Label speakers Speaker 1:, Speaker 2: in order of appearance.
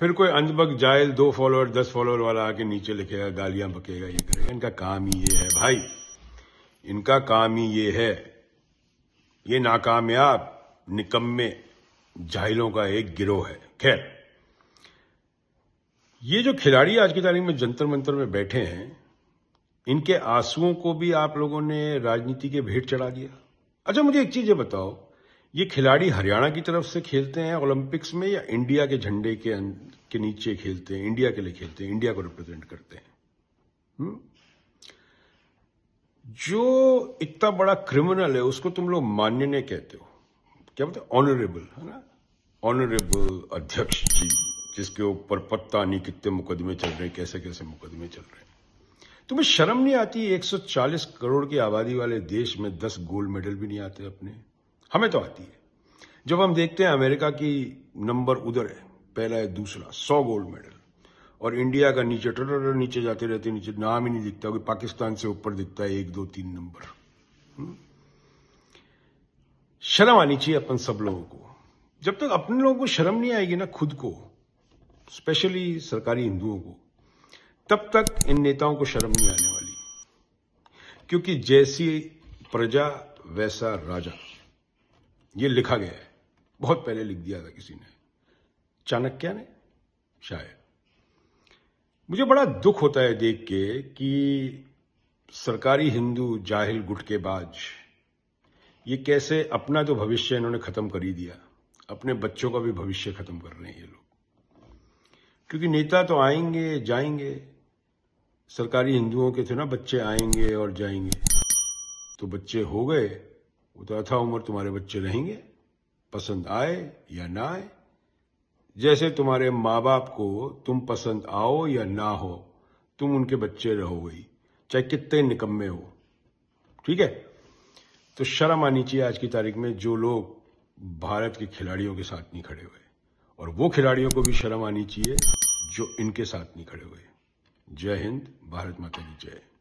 Speaker 1: फिर कोई अनबक जायल दो फॉलोअर दस फॉलोअर वाला आके नीचे लिखेगा गालियां बकेगा ये करेगा इनका काम ही ये है भाई इनका काम ही ये है ये नाकामयाब निकम्मे जाहिलों का एक गिरोह है खैर ये जो खिलाड़ी आज की तारीख में जंतर मंतर में बैठे हैं इनके आंसुओं को भी आप लोगों ने राजनीति के भेंट चढ़ा दिया अच्छा मुझे एक चीज ये बताओ ये खिलाड़ी हरियाणा की तरफ से खेलते हैं ओलंपिक्स में या इंडिया के झंडे के अं-, के नीचे खेलते हैं इंडिया के लिए खेलते हैं इंडिया को रिप्रेजेंट करते हैं हम्म? जो इतना बड़ा क्रिमिनल है उसको तुम लोग मान्य ने कहते हो क्या बोलते ऑनरेबल है ना ऑनरेबल अध्यक्ष जी जिसके ऊपर पत्ता नहीं कितने मुकदमे चल रहे कैसे कैसे मुकदमे चल रहे तुम्हें शर्म नहीं आती 140 करोड़ की आबादी वाले देश में 10 गोल्ड मेडल भी नहीं आते अपने हमें तो आती है जब हम देखते हैं अमेरिका की नंबर उधर है पहला है दूसरा सौ गोल्ड मेडल और इंडिया का नीचे टटर नीचे जाते रहते नीचे नाम ही नहीं दिखता कोई पाकिस्तान से ऊपर दिखता है एक दो तीन नंबर हम्म। शर्म आनी चाहिए अपन सब लोगों को जब तक अपने लोगों को शर्म नहीं आएगी ना खुद को स्पेशली सरकारी हिंदुओं को तब तक इन नेताओं को शर्म नहीं आने वाली क्योंकि जैसी प्रजा वैसा राजा ये लिखा गया है बहुत पहले लिख दिया था किसी ने चाणक्य ने शायद मुझे बड़ा दुख होता है देख के कि सरकारी हिंदू जाहिल गुट के बाज ये कैसे अपना जो तो भविष्य इन्होंने खत्म कर ही दिया अपने बच्चों का भी भविष्य खत्म कर रहे हैं ये लोग क्योंकि नेता तो आएंगे जाएंगे सरकारी हिंदुओं के थे ना बच्चे आएंगे और जाएंगे तो बच्चे हो गए वो तो अथा उम्र तुम्हारे बच्चे रहेंगे पसंद आए या ना आए जैसे तुम्हारे माँ बाप को तुम पसंद आओ या ना हो तुम उनके बच्चे रहोगे चाहे कितने निकम्मे हो ठीक है तो शर्म आनी चाहिए आज की तारीख में जो लोग भारत के खिलाड़ियों के साथ नहीं खड़े हुए और वो खिलाड़ियों को भी शर्म आनी चाहिए जो इनके साथ नहीं खड़े हुए जय हिंद भारत माता की जय